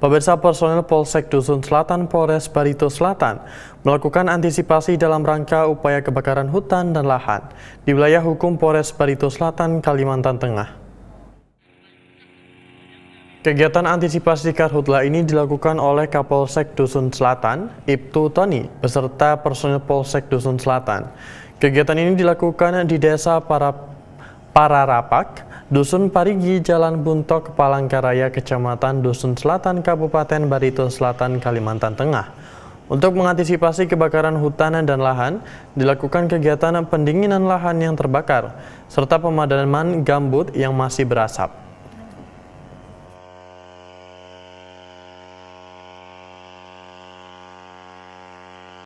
Pemirsa personel Polsek Dusun Selatan Polres Barito Selatan melakukan antisipasi dalam rangka upaya kebakaran hutan dan lahan di wilayah hukum Polres Barito Selatan, Kalimantan Tengah. Kegiatan antisipasi Karhutla ini dilakukan oleh Kapolsek Dusun Selatan, Ibtu Tony, beserta personel Polsek Dusun Selatan. Kegiatan ini dilakukan di desa para Pararapak, Dusun Parigi, Jalan Buntok, Palangkaraya, Kecamatan Dusun Selatan, Kabupaten Barito Selatan, Kalimantan Tengah. Untuk mengantisipasi kebakaran hutan dan lahan, dilakukan kegiatan pendinginan lahan yang terbakar, serta pemadaman gambut yang masih berasap.